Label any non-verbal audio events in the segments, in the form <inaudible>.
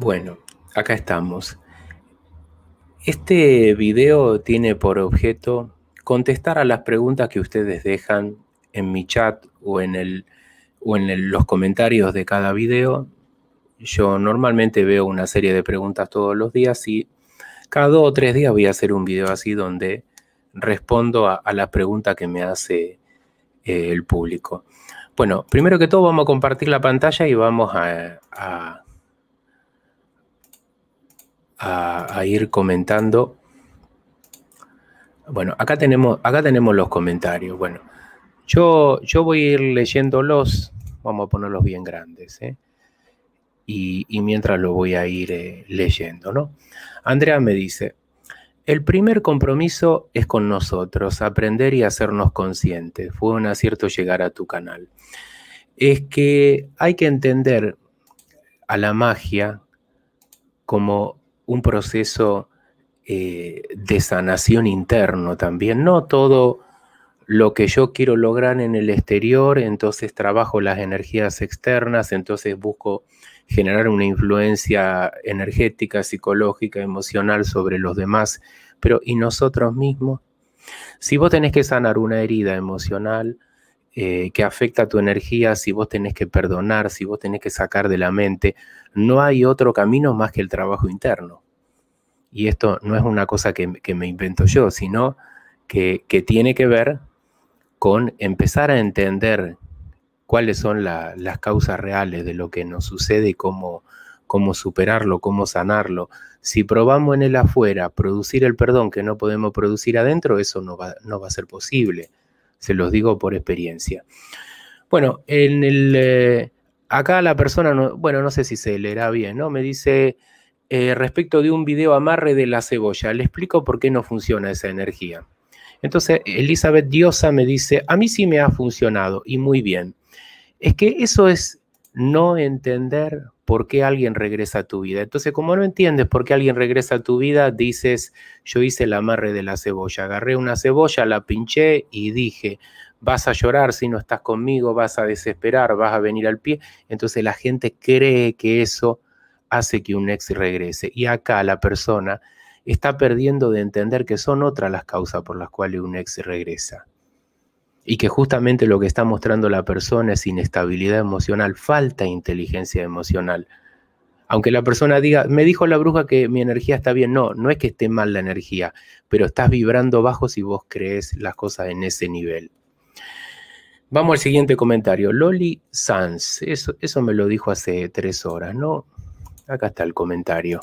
Bueno, acá estamos. Este video tiene por objeto contestar a las preguntas que ustedes dejan en mi chat o en, el, en los comentarios de cada video. Yo normalmente veo una serie de preguntas todos los días y cada dos o tres días voy a hacer un video así donde respondo a, las la pregunta que me hace eh, el público. Bueno, primero que todo vamos a compartir la pantalla y vamos a a, ir comentando. Bueno, acá tenemos, acá tenemos los comentarios. Bueno, yo, yo voy a ir leyéndolos, vamos a ponerlos bien grandes, ¿eh? y, mientras lo voy a ir eh, leyendo, ¿no? Andrea me dice, el primer compromiso es con nosotros, aprender y hacernos conscientes. Fue un acierto llegar a tu canal. Es que hay que entender a la magia como un proceso eh, de sanación interno también. No todo lo que yo quiero lograr en el exterior, entonces trabajo las energías externas, entonces busco generar una influencia energética, psicológica, emocional sobre los demás, pero ¿y nosotros mismos? Si vos tenés que sanar una herida emocional, eh, que afecta tu energía, si vos tenés que perdonar, si vos tenés que sacar de la mente, no hay otro camino más que el trabajo interno. Y esto no es una cosa que, me invento yo, sino que, tiene que ver con empezar a entender cuáles son las causas reales de lo que nos sucede y cómo, superarlo, cómo sanarlo. Si probamos en el afuera producir el perdón que no podemos producir adentro, eso no va a ser posible se los digo por experiencia. Bueno, en el, eh, acá la persona, bueno, no sé si se leerá bien, ¿no? Me dice, eh, respecto de un video amarre de la cebolla, le explico por qué no funciona esa energía. Entonces, Elizabeth Diosa me dice, a mí sí me ha funcionado y muy bien. Es que eso es no entender por qué alguien regresa a tu vida. Entonces, como no entiendes por qué alguien regresa a tu vida, dices, yo hice el amarre de la cebolla, agarré una cebolla, la pinché y dije, vas a llorar si no estás conmigo, vas a desesperar, vas a venir al pie. Entonces la gente cree que eso hace que un ex regrese. Y acá la persona está perdiendo de entender que son otras las causas por las cuales un ex regresa y que justamente lo que está mostrando la persona es inestabilidad emocional, falta inteligencia emocional. Aunque la persona diga, me dijo la bruja que mi energía está bien, no, no es que esté mal la energía, pero estás vibrando bajo si vos crees las cosas en ese nivel. Vamos al siguiente comentario. Loli Sanz, eso, eso me lo dijo hace tres horas, ¿no? Acá está el comentario.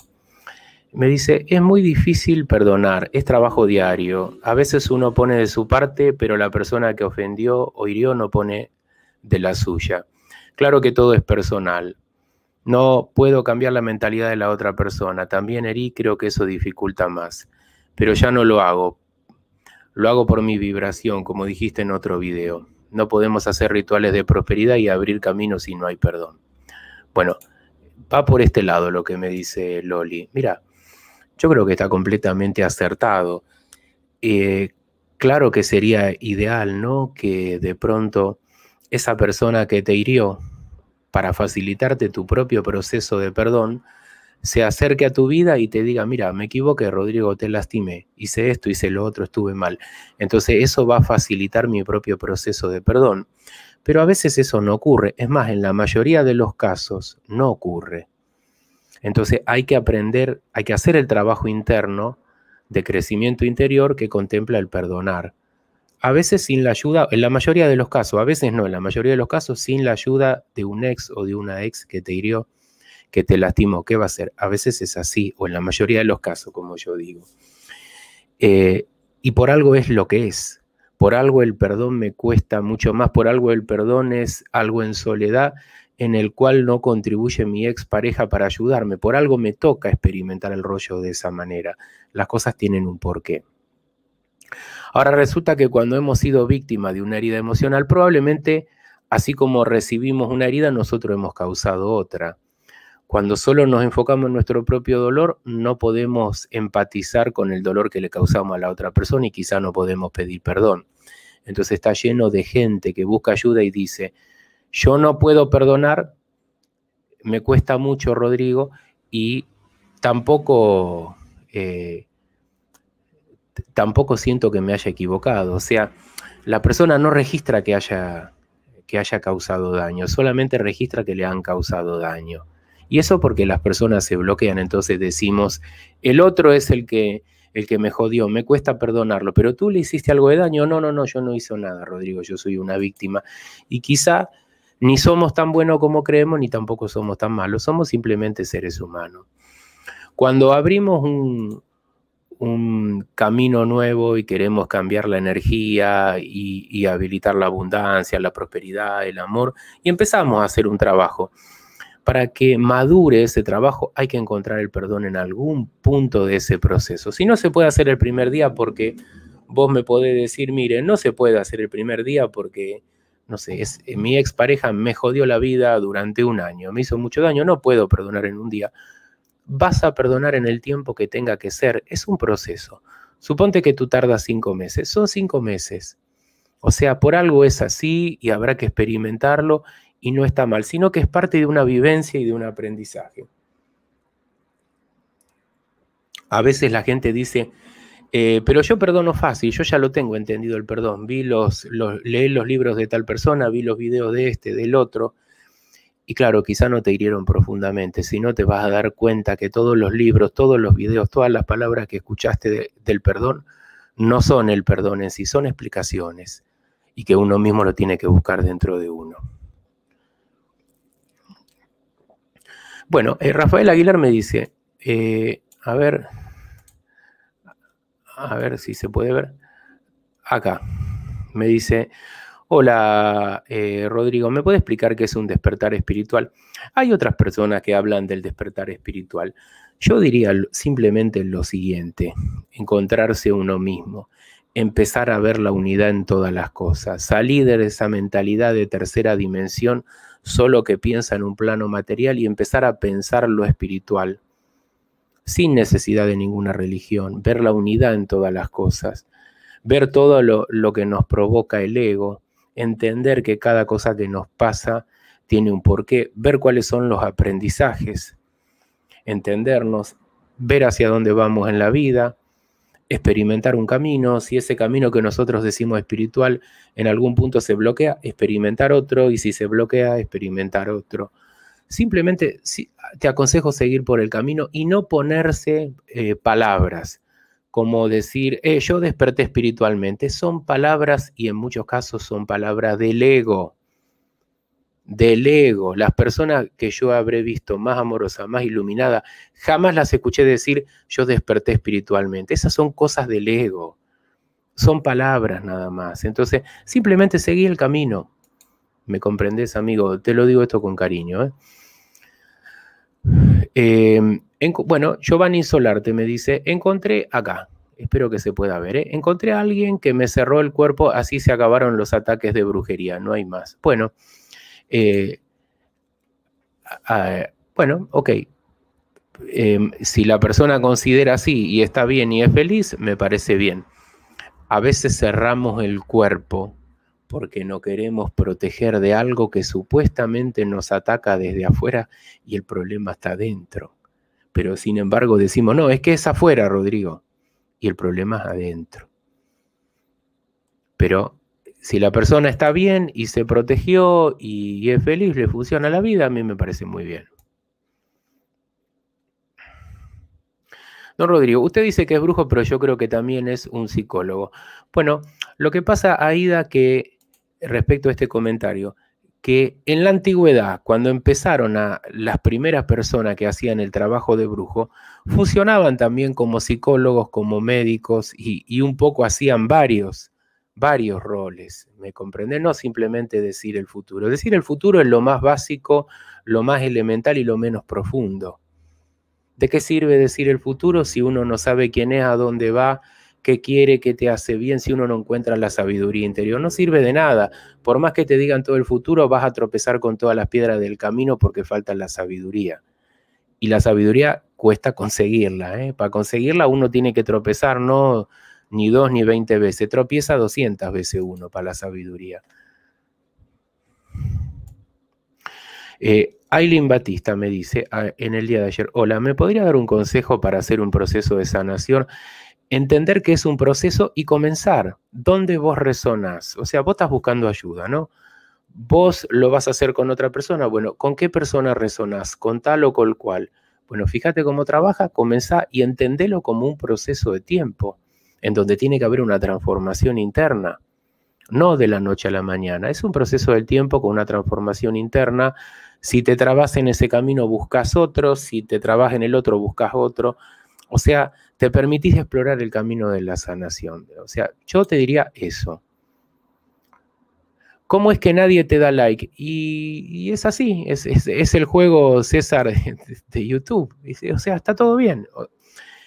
Me dice, es muy difícil perdonar, es trabajo diario. A veces uno pone de su parte, pero la persona que ofendió o hirió no pone de la suya. Claro que todo es personal. No puedo cambiar la mentalidad de la otra persona. También herí, creo que eso dificulta más. Pero ya no lo hago. Lo hago por mi vibración, como dijiste en otro video. No podemos hacer rituales de prosperidad y abrir caminos si no hay perdón. Bueno, va por este lado lo que me dice Loli. Mira, yo creo que está completamente acertado. Eh, claro que sería ideal, ¿no? Que de pronto esa persona que te hirió, para facilitarte tu propio proceso de perdón, se acerque a tu vida y te diga, mira, me equivoqué, Rodrigo, te lastimé, hice esto, hice lo otro, estuve mal. Entonces eso va a facilitar mi propio proceso de perdón. Pero a veces eso no ocurre. Es más, en la mayoría de los casos no ocurre. Entonces hay que aprender, hay que hacer el trabajo interno de crecimiento interior que contempla el perdonar. A veces sin la ayuda, en la mayoría de los casos, a veces no, en la mayoría de los casos sin la ayuda de un ex o de una ex que te hirió, que te lastimó, ¿qué va a hacer? A veces es así, o en la mayoría de los casos, como yo digo. Eh, y por algo es lo que es, por algo el perdón me cuesta mucho más, por algo el perdón es algo en soledad en el cual no contribuye mi ex pareja para ayudarme. Por algo me toca experimentar el rollo de esa manera. Las cosas tienen un porqué. Ahora resulta que cuando hemos sido víctima de una herida emocional, probablemente así como recibimos una herida, nosotros hemos causado otra. Cuando solo nos enfocamos en nuestro propio dolor, no podemos empatizar con el dolor que le causamos a la otra persona y quizá no podemos pedir perdón. Entonces está lleno de gente que busca ayuda y dice, yo no puedo perdonar, me cuesta mucho, Rodrigo, y tampoco, eh, tampoco siento que me haya equivocado. O sea, la persona no registra que haya, que haya causado daño, solamente registra que le han causado daño. Y eso porque las personas se bloquean, entonces decimos, el otro es el que, el que me jodió, me cuesta perdonarlo, pero tú le hiciste algo de daño. No, no, no, yo no hice nada, Rodrigo, yo soy una víctima. Y quizá ni somos tan buenos como creemos, ni tampoco somos tan malos, somos simplemente seres humanos. Cuando abrimos un, camino nuevo y queremos cambiar la energía y, y, habilitar la abundancia, la prosperidad, el amor, y empezamos a hacer un trabajo. Para que madure ese trabajo hay que encontrar el perdón en algún punto de ese proceso. Si no se puede hacer el primer día porque vos me podés decir, miren no se puede hacer el primer día porque no sé, es, eh, mi expareja me jodió la vida durante un año, me hizo mucho daño, no puedo perdonar en un día. Vas a perdonar en el tiempo que tenga que ser, es un proceso. Suponte que tú tardas cinco meses, son cinco meses. O sea, por algo es así y habrá que experimentarlo y no está mal, sino que es parte de una vivencia y de un aprendizaje. A veces la gente dice, eh, pero yo perdono fácil, yo ya lo tengo entendido el perdón. Vi los, leí los libros de tal persona, vi los videos de este, del otro. Y claro, quizá no te hirieron profundamente, si no te vas a dar cuenta que todos los libros, todos los videos, todas las palabras que escuchaste del perdón no son el perdón en sí, son explicaciones y que uno mismo lo tiene que buscar dentro de uno. Bueno, eh, Rafael Aguilar me dice, eh, a ver, a ver si se puede ver, acá, me dice, hola eh, Rodrigo, ¿me puede explicar qué es un despertar espiritual? Hay otras personas que hablan del despertar espiritual. Yo diría simplemente lo siguiente, encontrarse uno mismo, empezar a ver la unidad en todas las cosas, salir de esa mentalidad de tercera dimensión solo que piensa en un plano material y empezar a pensar lo espiritual, sin necesidad de ninguna religión, ver la unidad en todas las cosas, ver todo lo, lo que nos provoca el ego, entender que cada cosa que nos pasa tiene un porqué, ver cuáles son los aprendizajes, entendernos, ver hacia dónde vamos en la vida, experimentar un camino, si ese camino que nosotros decimos espiritual en algún punto se bloquea, experimentar otro y si se bloquea, experimentar otro simplemente te aconsejo seguir por el camino y no ponerse eh, palabras como decir, eh, yo desperté espiritualmente. Son palabras y en muchos casos son palabras del ego. Del ego. Las personas que yo habré visto más amorosas, más iluminadas, jamás las escuché decir, yo desperté espiritualmente. Esas son cosas del ego. Son palabras nada más. Entonces, simplemente seguí el camino. ¿Me comprendes, amigo? Te lo digo esto con cariño. ¿eh? Em, bueno, Giovanni Solarte me dice, encontré acá, espero que se pueda ver, ¿eh? encontré a alguien que me cerró el cuerpo, así se acabaron los ataques de brujería, no hay más. Bueno, eh, bueno, ok. Em, si la persona considera así y está bien y es feliz, me parece bien. A veces cerramos el cuerpo porque no queremos proteger de algo que supuestamente nos ataca desde afuera y el problema está adentro. Pero sin embargo decimos, no, es que es afuera, Rodrigo, y el problema es adentro. Pero si la persona está bien y se protegió y es feliz, le funciona la vida, a mí me parece muy bien. Don Rodrigo, usted dice que es brujo, pero yo creo que también es un psicólogo. Bueno, lo que pasa, Aida, que respecto a este comentario, que en la antigüedad, cuando empezaron a las primeras personas que hacían el trabajo de brujo, funcionaban también como psicólogos, como médicos y, un poco hacían varios, varios roles, ¿me comprende? No simplemente decir el futuro. Decir el futuro es lo más básico, lo más elemental y lo menos profundo. ¿De qué sirve decir el futuro si uno no sabe quién es, a dónde va, qué quiere, que te hace bien, si uno no encuentra la sabiduría interior. No sirve de nada. Por más que te digan todo el futuro, vas a tropezar con todas las piedras del camino porque falta la sabiduría. Y la sabiduría cuesta conseguirla. ¿eh? Para conseguirla uno tiene que tropezar, no ni dos ni veinte veces. Tropieza 200 veces uno para la sabiduría. Eh, Aileen Batista me dice ah, en el día de ayer, hola, ¿me podría dar un consejo para hacer un proceso de sanación? entender que es un proceso y comenzar. ¿Dónde vos resonás? O sea, vos estás buscando ayuda, ¿no? Vos lo vas a hacer con otra persona. Bueno, ¿con qué persona resonás? ¿Con tal o con cual? Bueno, fíjate cómo trabaja, comenzá y entendelo como un proceso de tiempo, en donde tiene que haber una transformación interna, no de la noche a la mañana. Es un proceso del tiempo con una transformación interna. Si te trabas en ese camino, buscas otro. Si te trabajas en el otro, buscas otro. O sea, te permitís explorar el camino de la sanación. O sea, yo te diría eso. ¿Cómo es que nadie te da like? Y, es así, es, el juego César de, YouTube. O sea, está todo bien.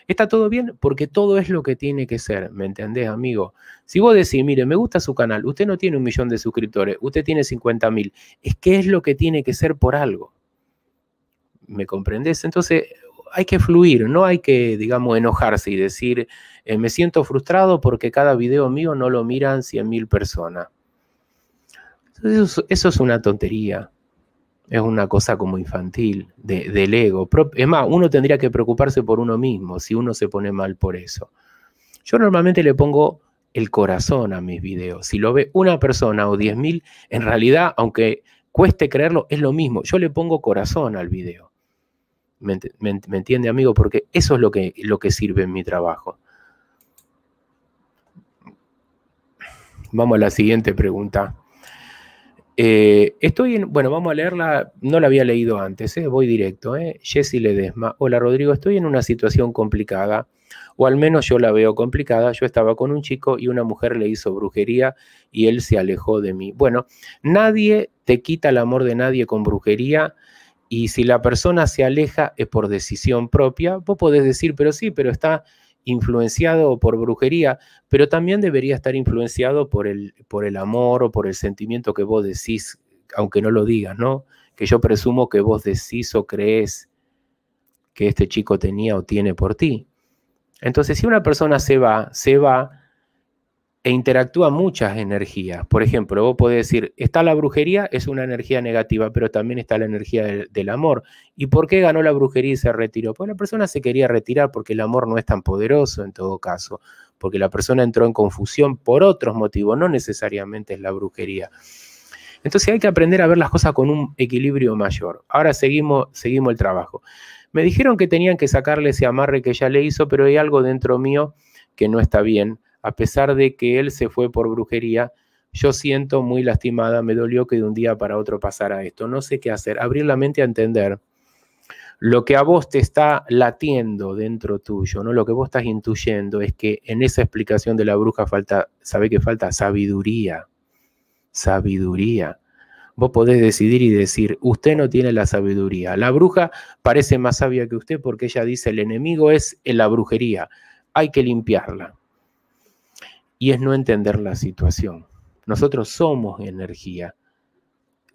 Está todo bien porque todo es lo que tiene que ser, ¿me entendés, amigo? Si vos decís, mire, me gusta su canal, usted no tiene un millón de suscriptores, usted tiene 50 mil, es que es lo que tiene que ser por algo. ¿Me comprendés? Entonces, hay que fluir, no hay que, digamos, enojarse y decir, eh, me siento frustrado porque cada video mío no lo miran 100.000 personas. Eso, es una tontería. Es una cosa como infantil, de, del ego. Es más, uno tendría que preocuparse por uno mismo si uno se pone mal por eso. Yo normalmente le pongo el corazón a mis videos. Si lo ve una persona o 10.000, en realidad, aunque cueste creerlo, es lo mismo. Yo le pongo corazón al video. ¿Me, entiende, amigo? Porque eso es lo que, lo que sirve en mi trabajo. Vamos a la siguiente pregunta. Eh, estoy en, bueno, vamos a leerla, no la había leído antes, eh, voy directo. Eh. Jessy Ledesma, hola Rodrigo, estoy en una situación complicada, o al menos yo la veo complicada. Yo estaba con un chico y una mujer le hizo brujería y él se alejó de mí. Bueno, nadie te quita el amor de nadie con brujería y si la persona se aleja es por decisión propia, vos podés decir, pero sí, pero está influenciado por brujería, pero también debería estar influenciado por el, por el amor o por el sentimiento que vos decís, aunque no lo digas, ¿no? Que yo presumo que vos decís o crees que este chico tenía o tiene por ti. Entonces, si una persona se va, se va e interactúa muchas energías. Por ejemplo, vos podés decir, está la brujería, es una energía negativa, pero también está la energía del, amor. ¿Y por qué ganó la brujería y se retiró? Pues la persona se quería retirar porque el amor no es tan poderoso en todo caso, porque la persona entró en confusión por otros motivos, no necesariamente es la brujería. Entonces hay que aprender a ver las cosas con un equilibrio mayor. Ahora seguimos, seguimos el trabajo. Me dijeron que tenían que sacarle ese amarre que ya le hizo, pero hay algo dentro mío que no está bien a pesar de que él se fue por brujería, yo siento muy lastimada, me dolió que de un día para otro pasara esto, no sé qué hacer, abrir la mente a entender lo que a vos te está latiendo dentro tuyo, ¿no? Lo que vos estás intuyendo es que en esa explicación de la bruja falta, sabe que falta sabiduría. Sabiduría. Vos podés decidir y decir, usted no tiene la sabiduría. La bruja parece más sabia que usted porque ella dice, el enemigo es la brujería, hay que limpiarla y es no entender la situación. Nosotros somos energía.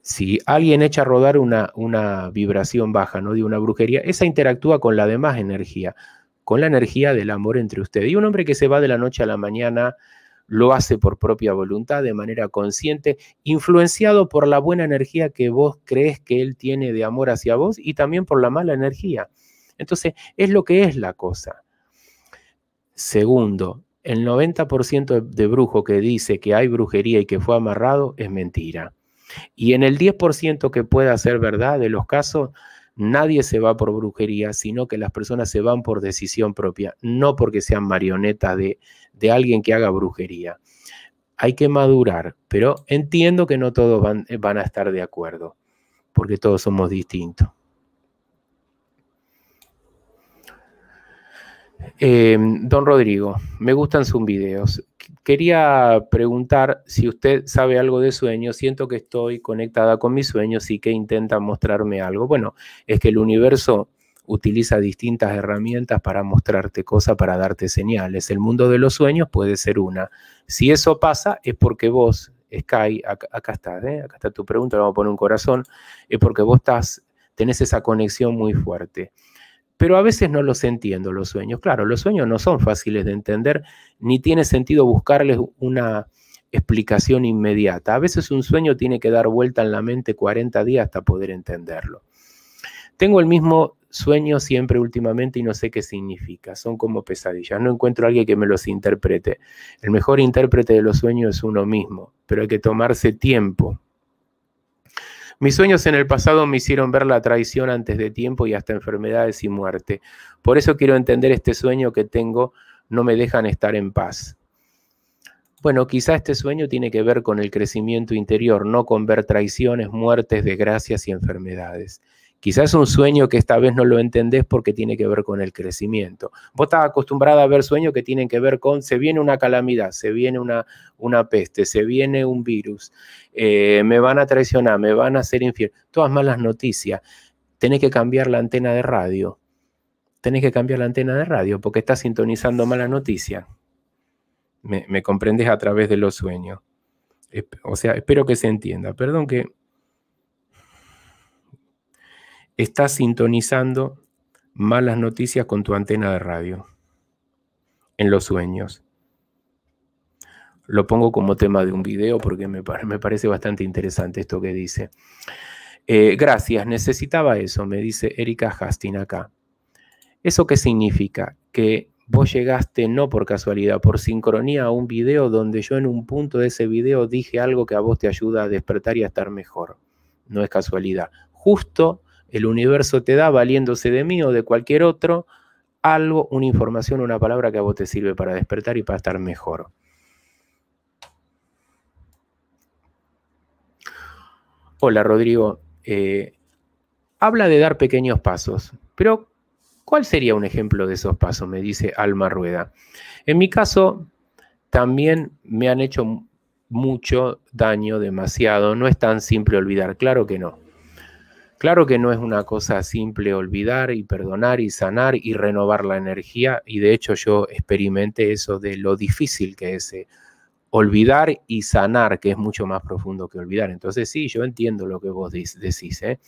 Si alguien echa a rodar una, una vibración baja, no de una brujería, esa interactúa con la demás energía, con la energía del amor entre ustedes. Y un hombre que se va de la noche a la mañana lo hace por propia voluntad, de manera consciente, influenciado por la buena energía que vos crees que él tiene de amor hacia vos y también por la mala energía. Entonces, es lo que es la cosa. Segundo, el 90% de brujo que dice que hay brujería y que fue amarrado es mentira. Y en el 10% que pueda ser verdad de los casos, nadie se va por brujería, sino que las personas se van por decisión propia, no porque sean marionetas de, de alguien que haga brujería. Hay que madurar, pero entiendo que no todos van, eh, van a estar de acuerdo, porque todos somos distintos. Em, don Rodrigo, me gustan sus videos. Quería preguntar si usted sabe algo de sueños. Siento que estoy conectada con mis sueños y que intenta mostrarme algo. Bueno, es que el universo utiliza distintas herramientas para mostrarte cosas, para darte señales. El mundo de los sueños puede ser una. Si eso pasa, es porque vos, Sky, acá, acá está, ¿eh? acá está tu pregunta, le vamos a poner un corazón, es porque vos estás, tenés esa conexión muy fuerte pero a veces no los entiendo los sueños. Claro, los sueños no son fáciles de entender, ni tiene sentido buscarles una explicación inmediata. A veces un sueño tiene que dar vuelta en la mente 40 días hasta poder entenderlo. Tengo el mismo sueño siempre últimamente y no sé qué significa. Son como pesadillas. No encuentro a alguien que me los interprete. El mejor intérprete de los sueños es uno mismo, pero hay que tomarse tiempo mis sueños en el pasado me hicieron ver la traición antes de tiempo y hasta enfermedades y muerte. Por eso quiero entender este sueño que tengo, no me dejan estar en paz. Bueno, quizá este sueño tiene que ver con el crecimiento interior, no con ver traiciones, muertes, desgracias y enfermedades. Quizás un sueño que esta vez no lo entendés porque tiene que ver con el crecimiento. Vos estás acostumbrada a ver sueños que tienen que ver con se viene una calamidad, se viene una, una peste, se viene un virus, eh, me van a traicionar, me van a hacer infiel. Todas malas noticias. Tenés que cambiar la antena de radio. Tenés que cambiar la antena de radio porque estás sintonizando malas noticias. Me, me comprendes a través de los sueños. O sea, espero que se entienda. Perdón que Estás sintonizando malas noticias con tu antena de radio en los sueños. Lo pongo como tema de un video porque me, parece bastante interesante esto que dice. Eh, gracias, necesitaba eso, me dice Erika Hastin acá. ¿Eso qué significa? Que vos llegaste no por casualidad, por sincronía a un video donde yo en un punto de ese video dije algo que a vos te ayuda a despertar y a estar mejor. No es casualidad. Justo el universo te da, valiéndose de mí o de cualquier otro, algo, una información, una palabra que a vos te sirve para despertar y para estar mejor. Hola Rodrigo, eh, habla de dar pequeños pasos, pero ¿cuál sería un ejemplo de esos pasos? Me dice Alma Rueda. En mi caso, también me han hecho mucho daño, demasiado. No es tan simple olvidar, claro que no. Claro que no es una cosa simple olvidar y perdonar y sanar y renovar la energía, y de hecho yo experimenté eso de lo difícil que es eh, olvidar y sanar, que es mucho más profundo que olvidar. Entonces sí, yo entiendo lo que vos decís, ¿eh?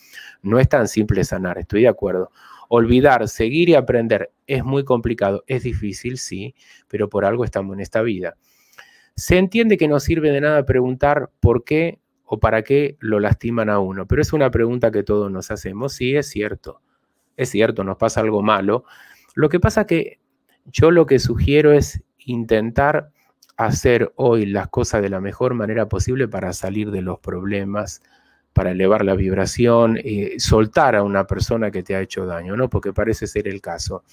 no es tan simple sanar, estoy de acuerdo. Olvidar, seguir y aprender es muy complicado, es difícil, sí, pero por algo estamos en esta vida. Se entiende que no sirve de nada preguntar por qué o para qué lo lastiman a uno. Pero es una pregunta que todos nos hacemos. Sí, es cierto. Es cierto, nos pasa algo malo. Lo que pasa que yo lo que sugiero es intentar hacer hoy las cosas de la mejor manera posible para salir de los problemas, para elevar la vibración, y eh, soltar a una persona que te ha hecho daño, ¿no? Porque parece ser el caso.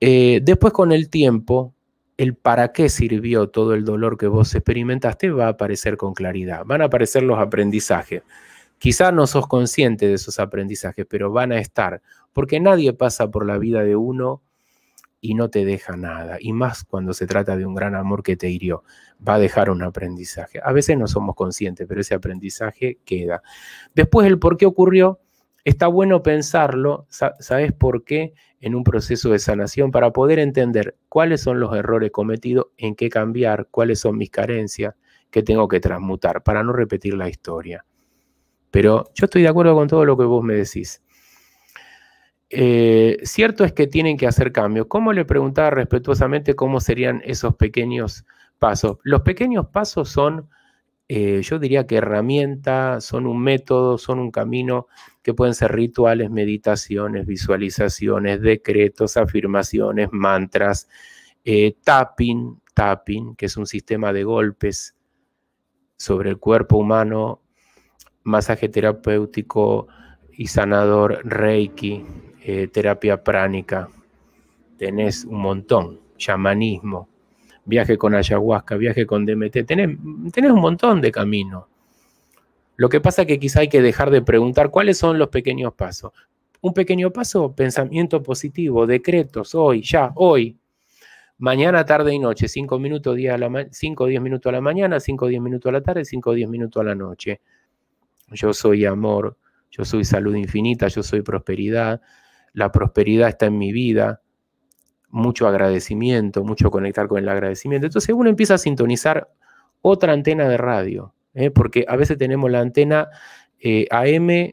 Eh, después con el tiempo, el para qué sirvió todo el dolor que vos experimentaste va a aparecer con claridad. Van a aparecer los aprendizajes. Quizá no sos consciente de esos aprendizajes, pero van a estar, porque nadie pasa por la vida de uno y no te deja nada, y más cuando se trata de un gran amor que te hirió, va a dejar un aprendizaje. A veces no somos conscientes, pero ese aprendizaje queda. Después el por qué ocurrió, Está bueno pensarlo, ¿sabes por qué? En un proceso de sanación para poder entender cuáles son los errores cometidos, en qué cambiar, cuáles son mis carencias, que tengo que transmutar para no repetir la historia. Pero yo estoy de acuerdo con todo lo que vos me decís. Eh, cierto es que tienen que hacer cambios. ¿Cómo le preguntaba respetuosamente cómo serían esos pequeños pasos? Los pequeños pasos son eh, yo diría que herramientas, son un método, son un camino que pueden ser rituales, meditaciones, visualizaciones, decretos, afirmaciones, mantras, eh, tapping, tapping, que es un sistema de golpes sobre el cuerpo humano, masaje terapéutico y sanador, reiki, eh, terapia pránica. Tenés un montón, chamanismo viaje con ayahuasca, viaje con DMT, tenés, un montón de caminos. Lo que pasa es que quizá hay que dejar de preguntar cuáles son los pequeños pasos. Un pequeño paso, pensamiento positivo, decretos, hoy, ya, hoy. Mañana, tarde y noche, 5 minutos, o 10 minutos a la mañana, 5 o 10 minutos a la tarde, 5 o 10 minutos a la noche. Yo soy amor, yo soy salud infinita, yo soy prosperidad. La prosperidad está en mi vida, mucho agradecimiento, mucho conectar con el agradecimiento. Entonces uno empieza a sintonizar otra antena de radio, ¿eh? porque a veces tenemos la antena eh, AM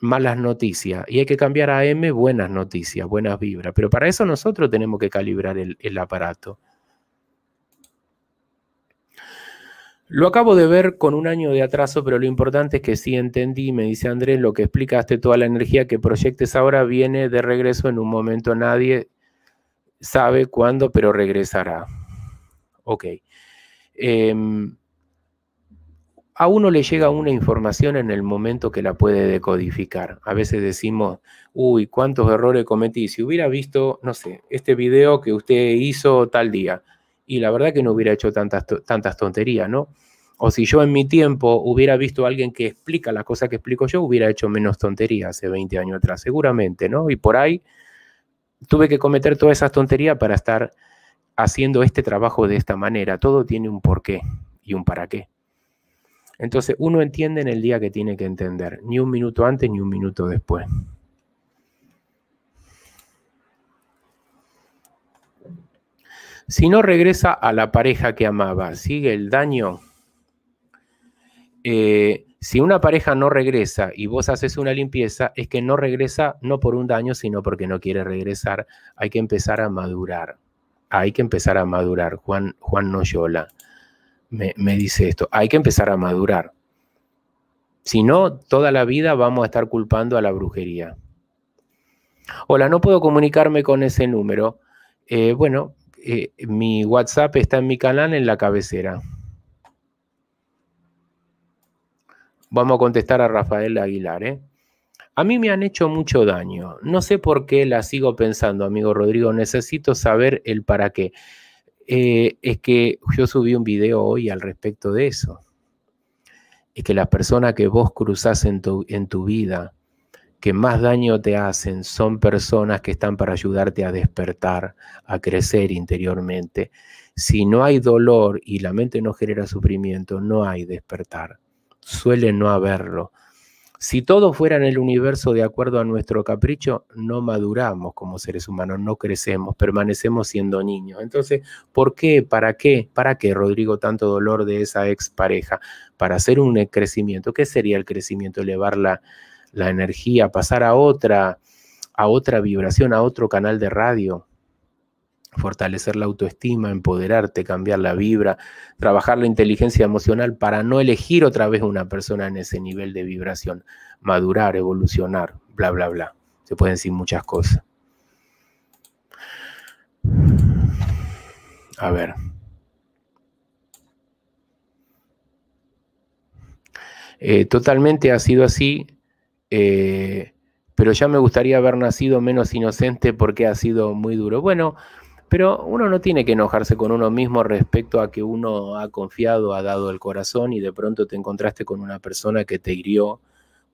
malas noticias y hay que cambiar a AM buenas noticias, buenas vibras. Pero para eso nosotros tenemos que calibrar el, el aparato. Lo acabo de ver con un año de atraso, pero lo importante es que sí entendí, me dice Andrés, lo que explicaste, toda la energía que proyectes ahora viene de regreso en un momento nadie sabe cuándo, pero regresará. Ok. Em, a uno le llega una información en el momento que la puede decodificar. A veces decimos, uy, cuántos errores cometí. Si hubiera visto, no sé, este video que usted hizo tal día, y la verdad que no hubiera hecho tantas, tantas tonterías, ¿no? O si yo en mi tiempo hubiera visto a alguien que explica la cosa que explico yo, hubiera hecho menos tonterías hace 20 años atrás, seguramente, ¿no? Y por ahí tuve que cometer todas esas tonterías para estar haciendo este trabajo de esta manera. Todo tiene un porqué y un para qué. Entonces uno entiende en el día que tiene que entender, ni un minuto antes ni un minuto después. Si no regresa a la pareja que amaba, sigue el daño. Eh, si una pareja no regresa y vos haces una limpieza, es que no regresa no por un daño, sino porque no quiere regresar. Hay que empezar a madurar. Hay que empezar a madurar. Juan, Juan Noyola me, dice esto. Hay que empezar a madurar. Si no, toda la vida vamos a estar culpando a la brujería. Hola, no puedo comunicarme con ese número. Eh, bueno, eh, mi WhatsApp está en mi canal en la cabecera. Vamos a contestar a Rafael Aguilar. ¿eh? A mí me han hecho mucho daño. No sé por qué la sigo pensando, amigo Rodrigo. Necesito saber el para qué. Eh, es que yo subí un video hoy al respecto de eso. Es que las personas que vos cruzás en tu vida, que más daño te hacen, son personas que están para ayudarte a despertar, a crecer interiormente. Si no hay dolor y la mente no genera sufrimiento, no hay despertar suele no haberlo. Si todo fuera en el universo de acuerdo a nuestro capricho, no maduramos como seres humanos, no crecemos, permanecemos siendo niños. Entonces, ¿por qué? ¿Para qué? ¿Para qué, Rodrigo, tanto dolor de esa expareja? Para hacer un crecimiento. ¿Qué sería el crecimiento? Elevar la, la energía, pasar a otra, a otra vibración, a otro canal de radio, fortalecer la autoestima, empoderarte, cambiar la vibra, trabajar la inteligencia emocional para no elegir otra vez una persona en ese nivel de vibración, madurar, evolucionar, bla, bla, bla. Se pueden decir muchas cosas. A ver. Eh, totalmente ha sido así, eh, pero ya me gustaría haber nacido menos inocente porque ha sido muy duro. Bueno, pero uno no tiene que enojarse con uno mismo respecto a que uno ha confiado, ha dado el corazón y de pronto te encontraste con una persona que te hirió,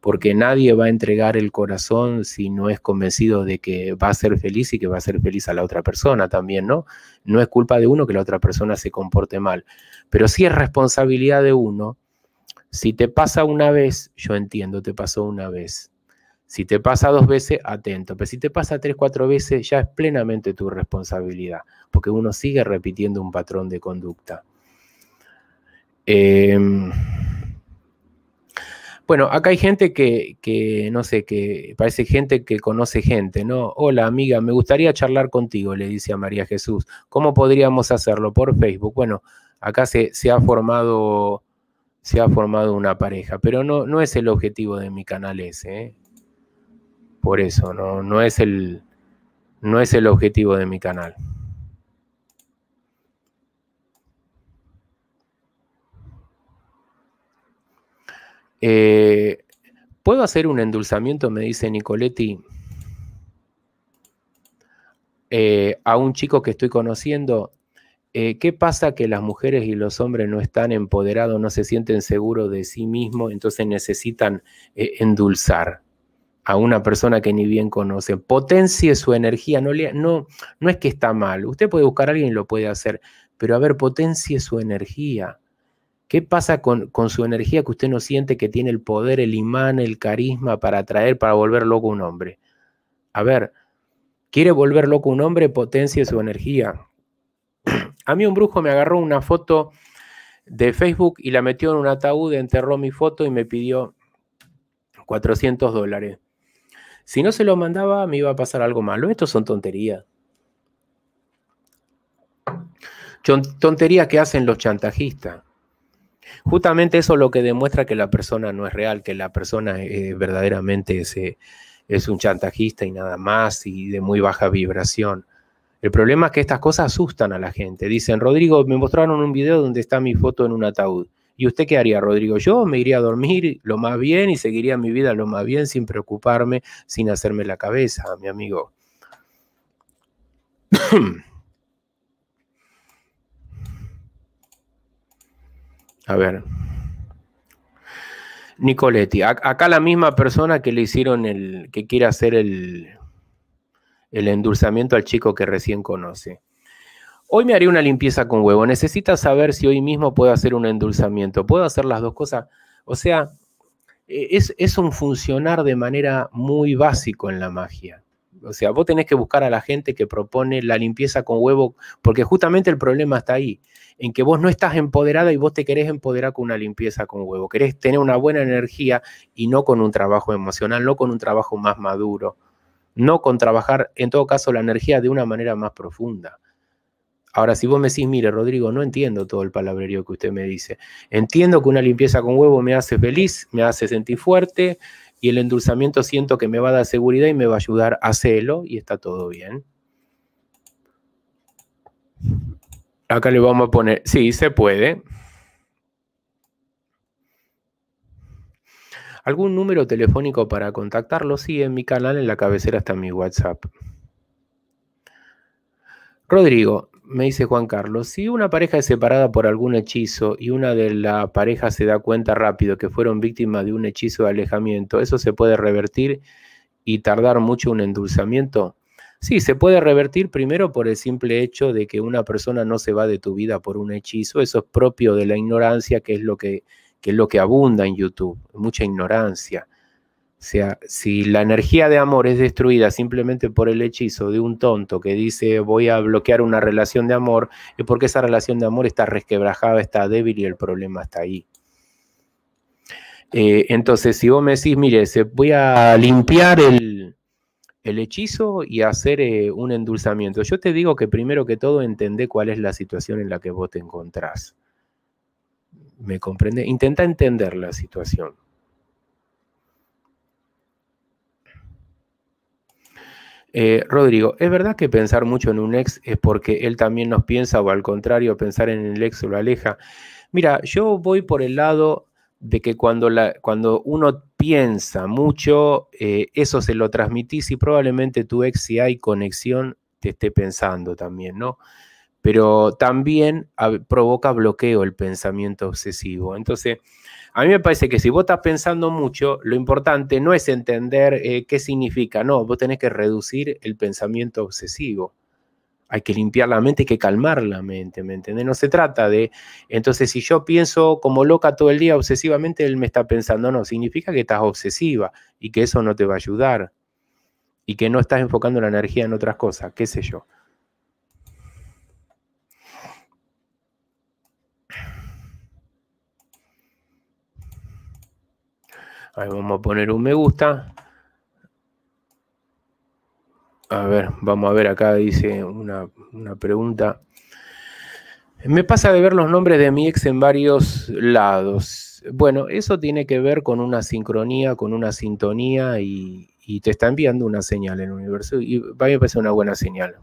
porque nadie va a entregar el corazón si no es convencido de que va a ser feliz y que va a ser feliz a la otra persona también, ¿no? No es culpa de uno que la otra persona se comporte mal, pero sí es responsabilidad de uno. Si te pasa una vez, yo entiendo, te pasó una vez, si te pasa dos veces, atento, pero si te pasa tres, cuatro veces, ya es plenamente tu responsabilidad, porque uno sigue repitiendo un patrón de conducta. Em, bueno, acá hay gente que, no sé, que parece gente que conoce gente, ¿no? Hola amiga, me gustaría charlar contigo, le dice a María Jesús. ¿Cómo podríamos hacerlo? Por Facebook. Bueno, acá se, ha formado se ha formado una pareja, pero no, no es el objetivo de mi canal ese. ¿eh? por eso, no, no, es el, no es el objetivo de mi canal. Eh, ¿Puedo hacer un endulzamiento? Me dice Nicoletti. Eh, a un chico que estoy conociendo, eh, ¿qué pasa que las mujeres y los hombres no están empoderados, no se sienten seguros de sí mismos, entonces necesitan endulzar? a una persona que ni bien conoce. Potencie su energía, no, le, no, no es que está mal. Usted puede buscar a alguien y lo puede hacer, pero a ver, potencie su energía. ¿Qué pasa con, su energía que usted no siente que tiene el poder, el imán, el carisma para atraer, para volver loco un hombre? A ver, ¿quiere volver loco un hombre? Potencie su energía. <clears throat> A mí un brujo me agarró una foto de Facebook y la metió en un ataúd, enterró mi foto y me pidió 400 dólares. Si no se lo mandaba, me iba a pasar algo malo. Estos son tonterías. Tonterías que hacen los chantajistas. Justamente eso es lo que demuestra que la persona no es real, que la persona eh, verdaderamente eh, es un chantajista y nada más y de muy baja vibración. El problema es que estas cosas asustan a la gente. Dicen, Rodrigo, me mostraron un video donde está mi foto en un ataúd. ¿Y usted qué haría, Rodrigo? Yo me iría a dormir lo más bien y seguiría mi vida lo más bien sin preocuparme, sin hacerme la cabeza, mi amigo. <clears throat> a ver. Nicoletti, acá la misma persona que le hicieron el, que quiere hacer el, el endulzamiento al chico que recién conoce. Hoy me haré una limpieza con huevo. Necesitas saber si hoy mismo puedo hacer un endulzamiento. Puedo hacer las dos cosas. O sea, e, es, un funcionar de manera muy básico en la magia. O sea, vos tenés que buscar a la gente que propone la limpieza con huevo, porque justamente el problema está ahí, en que vos no estás empoderada y vos te querés empoderar con una limpieza con huevo, querés tener una buena energía y no con un trabajo emocional, no con un trabajo más maduro, no con trabajar en todo caso la energía de una manera más profunda. Ahora, si vos me decís, mire, Rodrigo, no entiendo todo el palabrerío que usted me dice. Entiendo que una limpieza con huevo me hace feliz, me hace sentir fuerte y el endulzamiento siento que me va a dar seguridad y me va a ayudar a hacerlo y está todo bien. Acá le vamos a poner, sí, se puede. ¿Algún número telefónico para contactarlo? Sí, en mi canal, en la cabecera está mi WhatsApp. Rodrigo, me dice Juan Carlos, si una pareja es separada por algún hechizo y una de la pareja se da cuenta rápido que fueron víctimas de un hechizo de alejamiento, ¿eso se puede revertir y tardar mucho un endulzamiento? Sí, se puede revertir primero por el simple hecho de que una persona no se va de tu vida por un hechizo, eso es propio de la ignorancia, que es lo que, que, es lo que abunda en YouTube, mucha ignorancia. O sea, si la energía de amor es destruida simplemente por el hechizo de un tonto que dice voy a bloquear una relación de amor, es porque esa relación de amor está resquebrajada, está débil y el problema está ahí. Eh, entonces, si vos me decís, mire, voy a limpiar el, hechizo y hacer eh, un endulzamiento, yo te digo que primero que todo entendé cuál es la situación en la que vos te encontrás. ¿Me comprende? Intenta entender la situación Eh, Rodrigo, ¿es verdad que pensar mucho en un ex es porque él también nos piensa o al contrario, pensar en el ex lo aleja? Mira, yo voy por el lado de que cuando, cuando uno piensa mucho, eh, eso se lo transmitís y probablemente tu ex, si hay conexión, te esté pensando también, ¿no? Pero también provoca bloqueo el pensamiento obsesivo. Entonces, a mí me parece que si vos estás pensando mucho, lo importante no es entender eh, qué significa, no, vos tenés que reducir el pensamiento obsesivo. Hay que limpiar la mente, hay que calmar la mente, ¿me entendés? No se trata de, entonces si yo pienso como loca todo el día obsesivamente, él me está pensando, no, significa que estás obsesiva y que eso no te va a ayudar y que no estás enfocando la energía en otras cosas, qué sé yo. Ahí vamos a poner un me gusta. A ver, vamos a ver acá, dice una, pregunta. Me pasa de ver los nombres de mi ex en varios lados. Bueno, eso tiene que ver con una sincronía, con una sintonía y, y te está enviando una señal en el universo. Y para mí me parece una buena señal.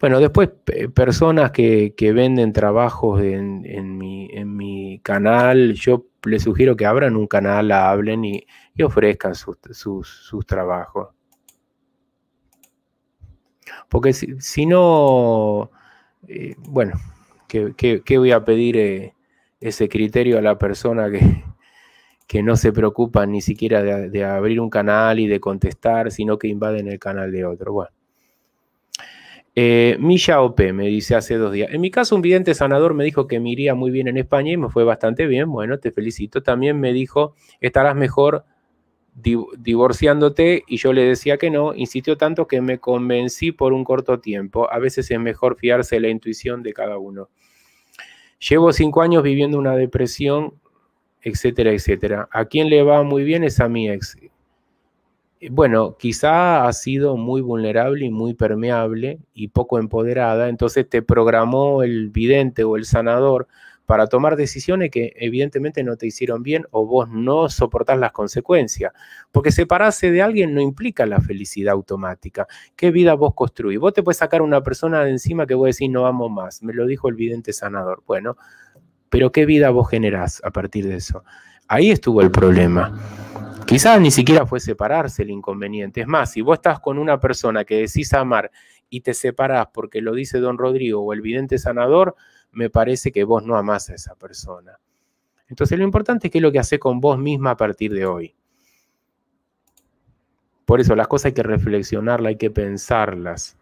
Bueno, después personas que, venden trabajos en, mi, canal, yo les sugiero que abran un canal, hablen y, ofrezcan sus, trabajos. Porque si, no, eh, bueno, ¿qué, voy a pedir eh, ese criterio a la persona que, no se preocupa ni siquiera de, de abrir un canal y de contestar, sino que invaden el canal de otro? Bueno. Eh, Milla OP me dice hace dos días. En mi caso, un vidente sanador me dijo que me iría muy bien en España y me fue bastante bien. Bueno, te felicito. También me dijo, estarás mejor divorciándote y yo le decía que no, insistió tanto que me convencí por un corto tiempo. A veces es mejor fiarse de la intuición de cada uno. Llevo cinco años viviendo una depresión, etcétera, etcétera. A quién le va muy bien es a mi ex. Eh, bueno, quizá ha sido muy vulnerable y muy permeable y poco empoderada, entonces te programó el vidente o el sanador para tomar decisiones que evidentemente no te hicieron bien o vos no soportás las consecuencias. Porque separarse de alguien no implica la felicidad automática. ¿Qué vida vos construís? Vos te puedes sacar una persona de encima que vos decís no amo más. Me lo dijo el vidente sanador. Bueno, pero ¿qué vida vos generás a partir de eso? Ahí estuvo el problema. Quizás ni siquiera fue separarse el inconveniente. Es más, si vos estás con una persona que decís amar y te separás porque lo dice don Rodrigo o el vidente sanador, me parece que vos no amás a esa persona. Entonces lo importante es qué es lo que haces con vos misma a partir de hoy. Por eso las cosas hay que reflexionarlas, hay que pensarlas.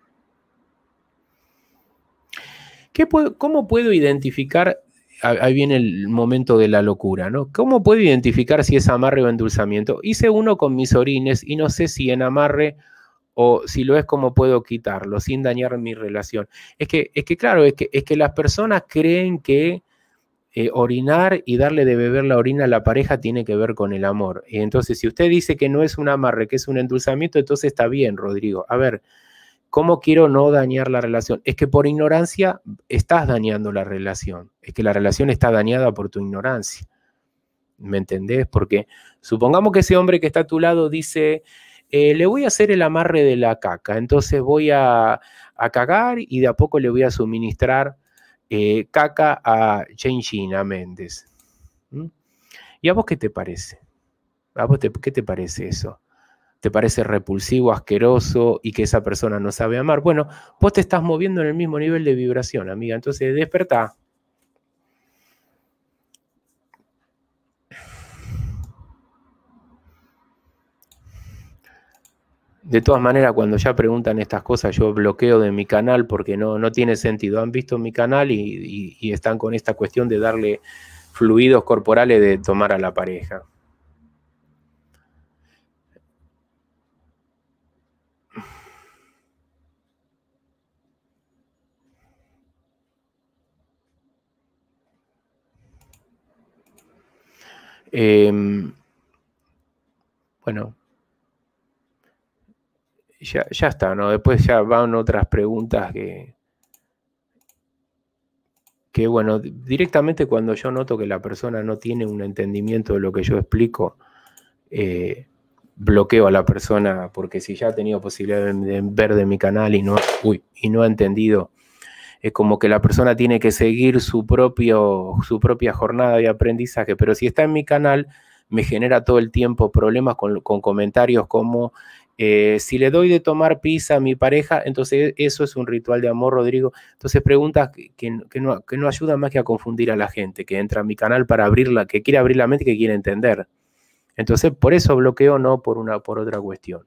¿Cómo puedo identificar ahí viene el momento de la locura, ¿no? ¿Cómo puedo identificar si es amarre o endulzamiento? Hice uno con mis orines y no sé si en amarre o si lo es, cómo puedo quitarlo sin dañar mi relación. Es que, es que claro, es que, es que las personas creen que eh, orinar y darle de beber la orina a la pareja tiene que ver con el amor. Y entonces, si usted dice que no es un amarre, que es un endulzamiento, entonces está bien, Rodrigo. A ver, ¿Cómo quiero no dañar la relación? Es que por ignorancia estás dañando la relación. Es que la relación está dañada por tu ignorancia. ¿Me entendés? Porque supongamos que ese hombre que está a tu lado dice, eh, le voy a hacer el amarre de la caca, entonces voy a, cagar y de a poco le voy a suministrar eh, caca a a Méndez. ¿Mm? ¿Y a vos qué te parece? ¿A vos qué te parece eso? te parece repulsivo, asqueroso y que esa persona no sabe amar. Bueno, vos te estás moviendo en el mismo nivel de vibración, amiga. Entonces, despertá. De todas maneras, cuando ya preguntan estas cosas, yo bloqueo de mi canal porque no, tiene sentido. Han visto mi canal y están con esta cuestión de darle fluidos corporales de tomar a la pareja. Em, bueno, ya, está, ¿no? Después ya van otras preguntas que, bueno, directamente cuando yo noto que la persona no tiene un entendimiento de lo que yo explico, eh, bloqueo a la persona, porque si ya ha tenido posibilidad de, ver de mi canal y no, y no ha entendido es como que la persona tiene que seguir su, propio, su propia jornada de aprendizaje, pero si está en mi canal, me genera todo el tiempo problemas con, comentarios como eh, si le doy de tomar pizza a mi pareja, entonces eso es un ritual de amor, Rodrigo. Entonces preguntas que, que, no, que ayudan más que a confundir a la gente que entra a mi canal para abrirla, que quiere abrir la mente y que quiere entender. Entonces, por eso bloqueo, no por una por otra cuestión.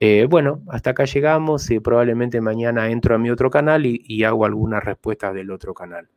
Eh, bueno, hasta acá llegamos. y eh, probablemente mañana entro a mi otro canal y, y hago algunas respuestas del otro canal.